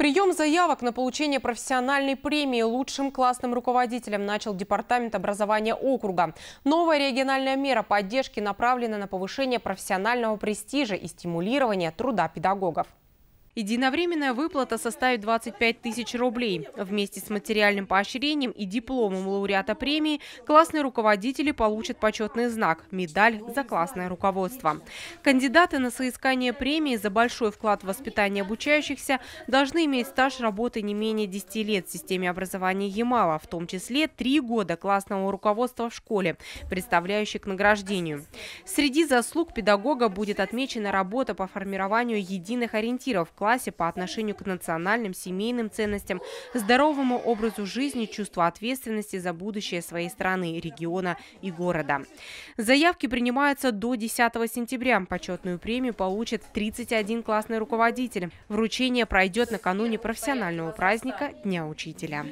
Прием заявок на получение профессиональной премии лучшим классным руководителем начал Департамент образования округа. Новая региональная мера поддержки направлена на повышение профессионального престижа и стимулирование труда педагогов. Единовременная выплата составит 25 тысяч рублей. Вместе с материальным поощрением и дипломом лауреата премии классные руководители получат почетный знак – медаль за классное руководство. Кандидаты на соискание премии за большой вклад в воспитание обучающихся должны иметь стаж работы не менее 10 лет в системе образования Ямала, в том числе 3 года классного руководства в школе, представляющих к награждению. Среди заслуг педагога будет отмечена работа по формированию единых ориентиров – классе по отношению к национальным, семейным ценностям, здоровому образу жизни, чувству ответственности за будущее своей страны, региона и города. Заявки принимаются до 10 сентября. Почетную премию получит 31 классный руководитель. Вручение пройдет накануне профессионального праздника Дня учителя.